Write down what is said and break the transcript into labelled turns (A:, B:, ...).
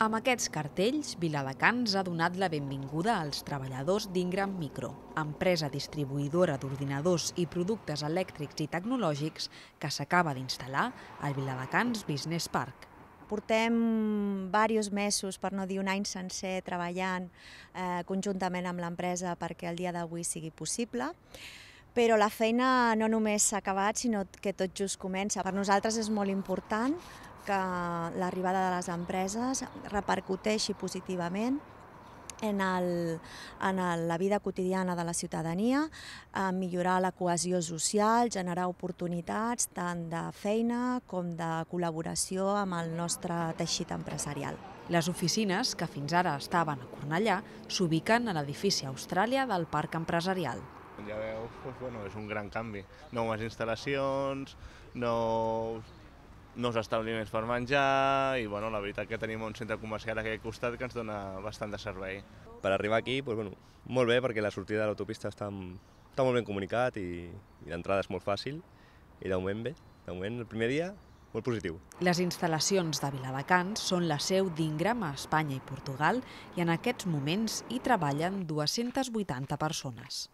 A: Amb aquests cartells, Viladecans ha donat la benvinguda als treballadors d'Ingram Micro, empresa distribuïdora d'ordinadors i productes elèctrics i tecnològics que s'acaba d'instal·lar al Viladecans Business Park. Portem diversos mesos, per no dir
B: un any sencer, treballant eh, conjuntament amb l'empresa perquè el dia d'avui sigui possible però la feina no només s'ha acabat, sinó que tot just comença. Per nosaltres és molt important que l'arribada de les empreses repercuteixi positivament en, el, en el, la vida quotidiana de la ciutadania, a eh, millorar la cohesió social, generar oportunitats tant de feina com de col·laboració
A: amb el nostre teixit empresarial. Les oficines, que fins ara estaven a Cornellà, s'ubiquen a l'edifici Austràlia del Parc Empresarial.
C: Ja veus, doncs, bueno, és un gran canvi. Noves instal·lacions, nous nous més per menjar i bueno, la veritat que tenim un centre comercial a aquest costat que ens dona bastant de servei.
D: Per arribar aquí, doncs, bueno, molt bé perquè la sortida de l'autopista està, està molt ben comunicat i, i l'entrada és molt fàcil i de moment bé, de moment el primer dia molt positiu.
A: Les instal·lacions de Viladecans són la seu d'Ingrama a Espanya i Portugal i en aquests moments hi treballen 280 persones.